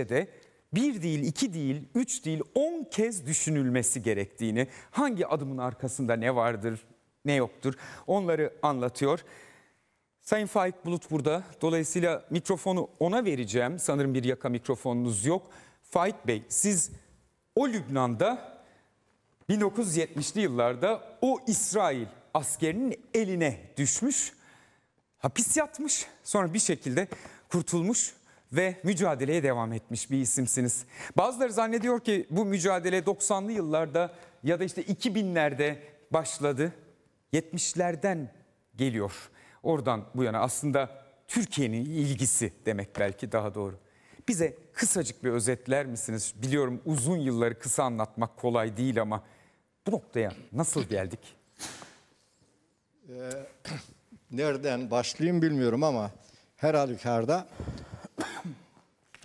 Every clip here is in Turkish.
de bir değil, iki değil, üç değil, on kez düşünülmesi gerektiğini, hangi adımın arkasında ne vardır, ne yoktur onları anlatıyor. Sayın Faik Bulut burada. Dolayısıyla mikrofonu ona vereceğim. Sanırım bir yaka mikrofonunuz yok. Faik Bey siz o Lübnan'da 1970'li yıllarda o İsrail askerinin eline düşmüş, hapis yatmış, sonra bir şekilde kurtulmuş ve mücadeleye devam etmiş bir isimsiniz. Bazıları zannediyor ki bu mücadele 90'lı yıllarda ya da işte 2000'lerde başladı. 70'lerden geliyor. Oradan bu yana aslında Türkiye'nin ilgisi demek belki daha doğru. Bize kısacık bir özetler misiniz? Biliyorum uzun yılları kısa anlatmak kolay değil ama bu noktaya nasıl geldik? Ee, nereden başlayayım bilmiyorum ama her halükarda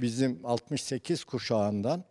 bizim 68 kuşağından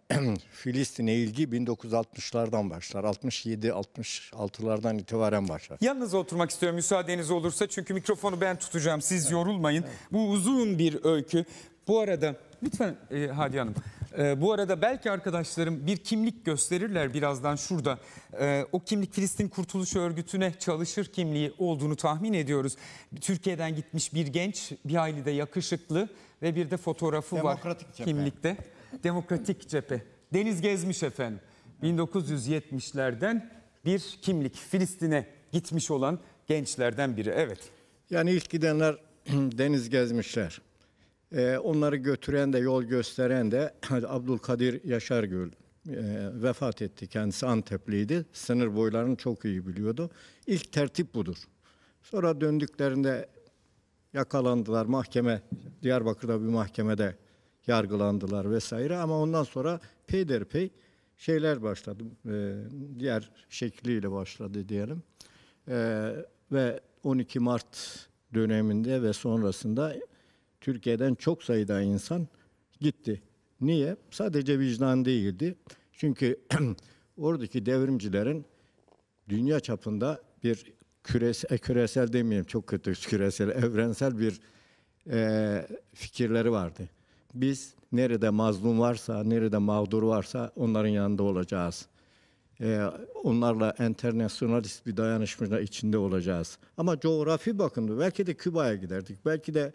Filistin'e ilgi 1960'lardan başlar. 67-66'lardan itibaren başlar. Yalnız oturmak istiyorum müsaadeniz olursa çünkü mikrofonu ben tutacağım. Siz yorulmayın. Evet. Bu uzun bir öykü. Bu arada lütfen e, Hadi Hanım e, bu arada belki arkadaşlarım bir kimlik gösterirler birazdan şurada. E, o kimlik Filistin Kurtuluş Örgütü'ne çalışır kimliği olduğunu tahmin ediyoruz. Türkiye'den gitmiş bir genç, bir ailede de yakışıklı ve bir de fotoğrafı Demokratik var cephe. kimlikte. Demokratik cephe. Deniz Gezmiş efendim. 1970'lerden bir kimlik Filistin'e gitmiş olan gençlerden biri. Evet. Yani ilk gidenler deniz gezmişler. Ee, onları götüren de yol gösteren de Abdülkadir Yaşargül ee, vefat etti. Kendisi Antepliydi. Sınır boylarını çok iyi biliyordu. İlk tertip budur. Sonra döndüklerinde yakalandılar. Mahkeme, Diyarbakır'da bir mahkemede yargılandılar vesaire. Ama ondan sonra peyderpey şeyler başladı. Ee, diğer şekliyle başladı diyelim. ve 12 Mart döneminde ve sonrasında Türkiye'den çok sayıda insan gitti. Niye? Sadece vicdan değildi. Çünkü oradaki devrimcilerin dünya çapında bir küresel, küresel demeyeyim çok kötü küresel, evrensel bir e, fikirleri vardı. Biz nerede mazlum varsa, nerede mağdur varsa onların yanında olacağız. E, onlarla internasyonalist bir dayanışma içinde olacağız. Ama coğrafi bakımda belki de Küba'ya giderdik, belki de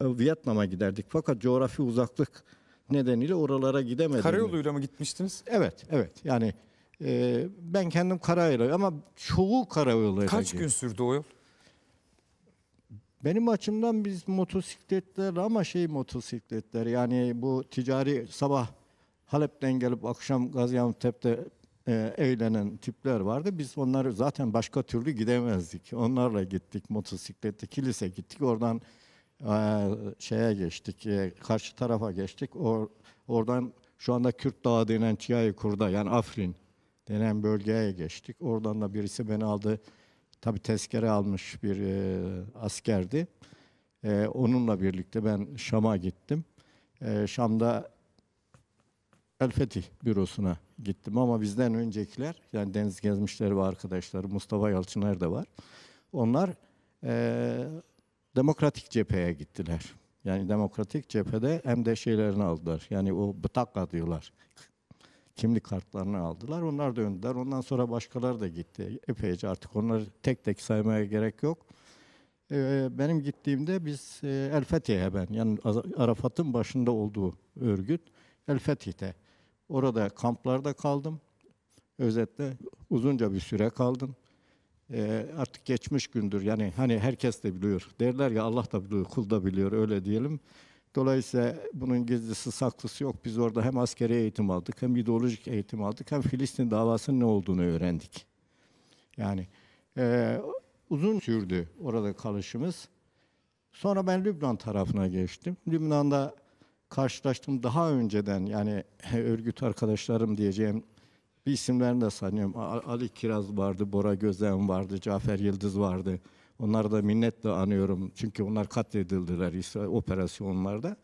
e, Vietnam'a giderdik. Fakat coğrafi uzaklık nedeniyle oralara gidemedim. Karayoluyla mı gitmiştiniz? Evet, evet. Yani e, ben kendim karayolu ama çoğu karayoluyla Kaç gün sürdü o yol? Benim açımdan biz motosikletler ama şey motosikletler yani bu ticari sabah Halep'ten gelip akşam Gaziantep'te e, eğlenen tipler vardı. Biz onları zaten başka türlü gidemezdik. Onlarla gittik motosiklette kilise gittik. Oradan ee, şeye geçtik, e, karşı tarafa geçtik. Or, oradan şu anda Kürt Dağı denen Çiyayı Kur'da yani Afrin denen bölgeye geçtik. Oradan da birisi beni aldı. Tabii tezkere almış bir e, askerdi. E, onunla birlikte ben Şam'a gittim. E, Şam'da El Fetih bürosuna gittim ama bizden öncekiler yani Deniz Gezmişleri ve arkadaşlar Mustafa Yalçınlar da var. Onlar e, demokratik cepheye gittiler. Yani demokratik cephede hem de şeylerini aldılar. Yani o bıtakla diyorlar. Kimlik kartlarını aldılar. Onlar da öndüler. Ondan sonra başkaları da gitti. Epeyce artık onları tek tek saymaya gerek yok. Ee, benim gittiğimde biz e, El Fethi'ye ben yani Arafat'ın başında olduğu örgüt El Fethi'de. Orada kamplarda kaldım. Özetle uzunca bir süre kaldım e, artık geçmiş gündür. Yani hani herkes de biliyor. Derler ya Allah da biliyor, kul da biliyor öyle diyelim. Dolayısıyla bunun gizlisi saklısı yok. Biz orada hem askeri eğitim aldık, hem ideolojik eğitim aldık, hem Filistin davasının ne olduğunu öğrendik. Yani e, uzun sürdü orada kalışımız. Sonra ben Lübnan tarafına geçtim. Lübnan'da karşılaştım daha önceden yani örgüt arkadaşlarım diyeceğim bir isimlerini de sanıyorum. Ali Kiraz vardı, Bora Gözen vardı, Cafer Yıldız vardı. Onları da minnetle anıyorum. Çünkü onlar katledildiler İsrail operasyonlarda.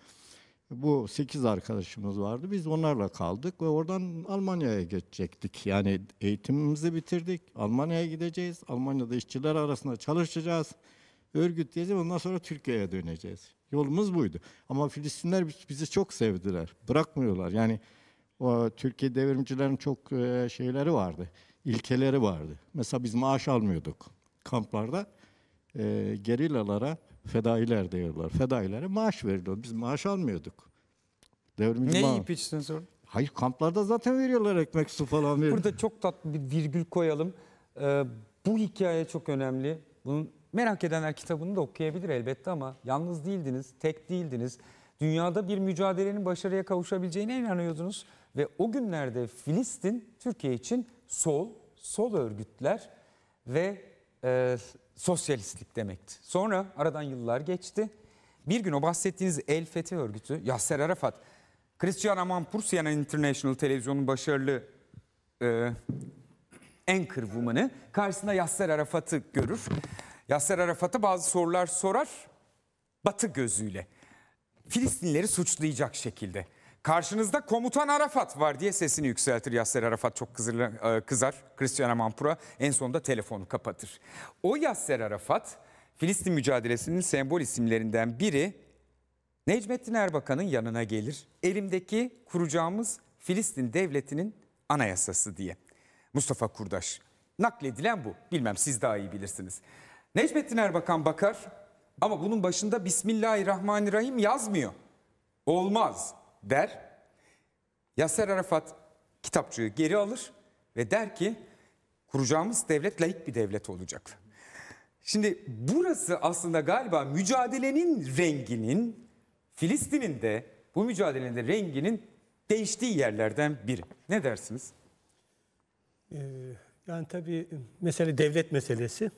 Bu sekiz arkadaşımız vardı. Biz onlarla kaldık ve oradan Almanya'ya geçecektik. Yani eğitimimizi bitirdik. Almanya'ya gideceğiz. Almanya'da işçiler arasında çalışacağız. Örgütleyeceğiz. Ondan sonra Türkiye'ye döneceğiz. Yolumuz buydu. Ama Filistinler bizi çok sevdiler. Bırakmıyorlar. Yani o, Türkiye devrimcilerin çok e, şeyleri vardı, ilkeleri vardı. Mesela biz maaş almıyorduk kamplarda. E, gerillalara fedailer diyorlar. Fedailere maaş veriliyor. Biz maaş almıyorduk. Devrimci ne maaş. yiyip içtiniz orada? Hayır kamplarda zaten veriyorlar ekmek su falan veriyor. Burada çok tatlı bir virgül koyalım. Ee, bu hikaye çok önemli. Bunun merak edenler kitabını da okuyabilir elbette ama yalnız değildiniz, tek değildiniz. Dünyada bir mücadelenin başarıya kavuşabileceğine inanıyordunuz. Ve o günlerde Filistin Türkiye için sol, sol örgütler ve e, sosyalistlik demekti. Sonra aradan yıllar geçti. Bir gün o bahsettiğiniz El Fethi örgütü, Yasser Arafat, Cristiano Mampursiana International televizyonun başarılı e, anchor woman'ı karşısında Yasser Arafat'ı görür. Yasser Arafat'a bazı sorular sorar batı gözüyle. Filistinleri suçlayacak şekilde. Karşınızda komutan Arafat var diye sesini yükseltir Yasser Arafat çok kızır, e, kızar Christian Amanpur'a en sonunda telefonu kapatır. O Yasser Arafat Filistin mücadelesinin sembol isimlerinden biri Necmettin Erbakan'ın yanına gelir. Elimdeki kuracağımız Filistin devletinin anayasası diye. Mustafa Kurdaş nakledilen bu bilmem siz daha iyi bilirsiniz. Necmettin Erbakan bakar ama bunun başında Bismillahirrahmanirrahim yazmıyor. Olmaz der. Yaser Arafat kitapçığı geri alır ve der ki kuracağımız devlet laik bir devlet olacak. Şimdi burası aslında galiba mücadelenin renginin Filistin'in de bu mücadelenin de renginin değiştiği yerlerden biri. Ne dersiniz? Ee, yani tabii mesele devlet meselesi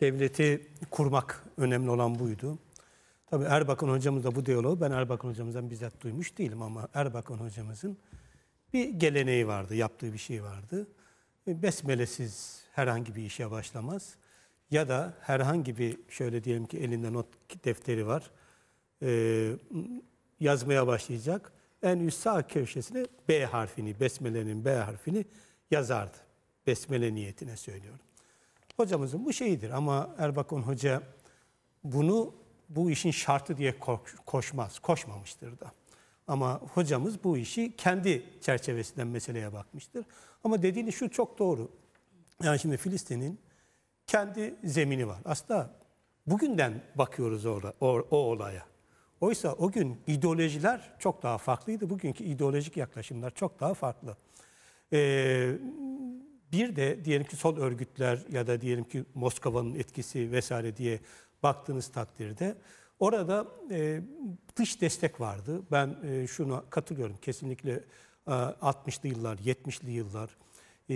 devleti kurmak önemli olan buydu. Tabii Erbakan hocamızla bu diyaloğu ben Erbakan hocamızdan bizzat duymuş değilim ama Erbakan hocamızın bir geleneği vardı, yaptığı bir şey vardı. E, besmelesiz herhangi bir işe başlamaz. Ya da herhangi bir şöyle diyelim ki elinde not defteri var. Ee, yazmaya başlayacak. En üst sağ köşesine B harfini, besmelenin B harfini yazardı. Besmele niyetine söylüyorum. Hocamızın bu şeyidir ama Erbakan Hoca bunu bu işin şartı diye koşmaz, koşmamıştır da. Ama hocamız bu işi kendi çerçevesinden meseleye bakmıştır. Ama dediğiniz şu çok doğru. Yani şimdi Filistin'in kendi zemini var. Aslında bugünden bakıyoruz orada o, o olaya. Oysa o gün ideolojiler çok daha farklıydı. Bugünkü ideolojik yaklaşımlar çok daha farklı. Ee, bir de diyelim ki sol örgütler ya da diyelim ki Moskova'nın etkisi vesaire diye baktığınız takdirde orada e, dış destek vardı. Ben e, şuna katılıyorum kesinlikle e, 60'lı yıllar, 70'li yıllar e,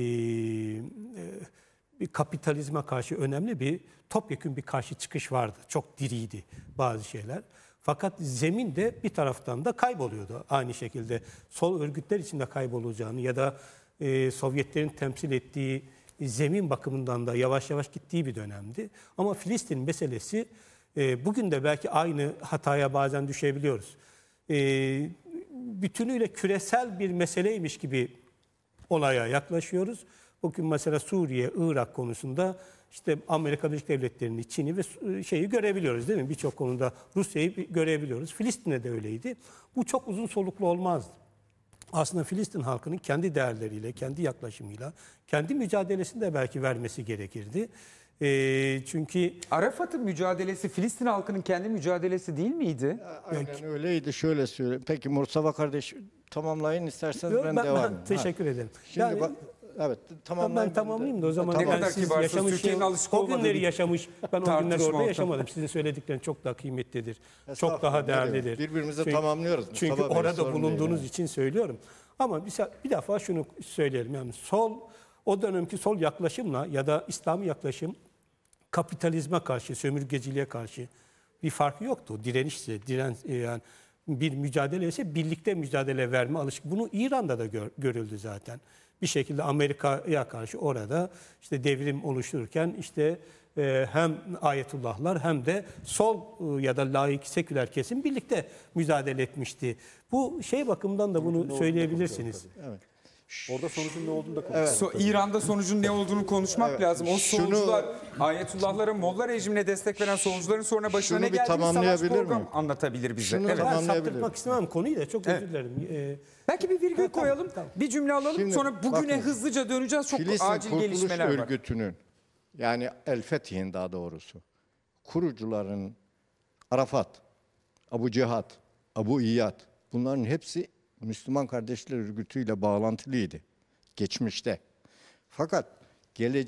e, kapitalizme karşı önemli bir topyekün bir karşı çıkış vardı. Çok diriydi bazı şeyler. Fakat zemin de bir taraftan da kayboluyordu. Aynı şekilde sol örgütler içinde kaybolacağını ya da e, Sovyetlerin temsil ettiği zemin bakımından da yavaş yavaş gittiği bir dönemdi. Ama Filistin meselesi e, bugün de belki aynı hataya bazen düşebiliyoruz. E, bütünüyle küresel bir meseleymiş gibi olaya yaklaşıyoruz. Bugün mesela Suriye, Irak konusunda işte Amerika Birleşik Devletleri'ni, Çin'i ve şeyi görebiliyoruz değil mi? Birçok konuda Rusya'yı görebiliyoruz. Filistin'de de öyleydi. Bu çok uzun soluklu olmazdı aslında Filistin halkının kendi değerleriyle, kendi yaklaşımıyla, kendi mücadelesini de belki vermesi gerekirdi. E, çünkü Arafat'ın mücadelesi Filistin halkının kendi mücadelesi değil miydi? Aynen Yok. öyleydi. Şöyle söyleyeyim. Peki Mustafa kardeş tamamlayın isterseniz Yok, ben, ben devam edeyim. Teşekkür ha. ederim. Şimdi yani, bak Evet tamamlayayım. Ben tamamlayayım da o zaman tamam. ben siz yaşamış, şey- o günleri yaşamış. Ben o günleri orada yaşamadım. Sizin söyledikleriniz çok daha kıymetlidir. Çok daha değerlidir. Birbirimizi çünkü, tamamlıyoruz. Çünkü Sabah orada bulunduğunuz yani. için söylüyorum. Ama bir, bir defa şunu söyleyelim. Yani sol o dönemki sol yaklaşımla ya da İslami yaklaşım kapitalizme karşı, sömürgeciliğe karşı bir farkı yoktu. Direnişti. Diren, e, yani bir mücadele ise birlikte mücadele verme alışık. Bunu İran'da da gör, görüldü zaten bir şekilde Amerika'ya karşı orada işte devrim oluştururken işte e, hem ayetullahlar hem de sol e, ya da laik seküler kesim birlikte mücadele etmişti. Bu şey bakımdan da bunu söyleyebilirsiniz. Evet. Orada sonucun ne olduğunu da konuşmak. So, İran'da sonucun ne olduğunu konuşmak Evet. lazım. O Şunu- solcular, ayetullahlara, Molla rejimine destek veren solcuların sonra başına Şunu ne bir geldiğini savaş tamamlayabilir program miyim? anlatabilir bize. Şunu Evet. Ben Anlayabilirim. saptırmak istemem konuyu da çok Evet. özür dilerim. Ee, Belki bir virgül tamam, koyalım, tamam. bir cümle alalım. Şimdi sonra bugüne bakın, hızlıca döneceğiz. Çok acil Filistin Kurtuluş gelişmeler var. Örgütü'nün yani El Fethi'nin daha doğrusu kurucuların Arafat, Abu Cehad, Abu İyad bunların hepsi Müslüman Kardeşler Örgütü ile bağlantılıydı geçmişte. Fakat geleceğe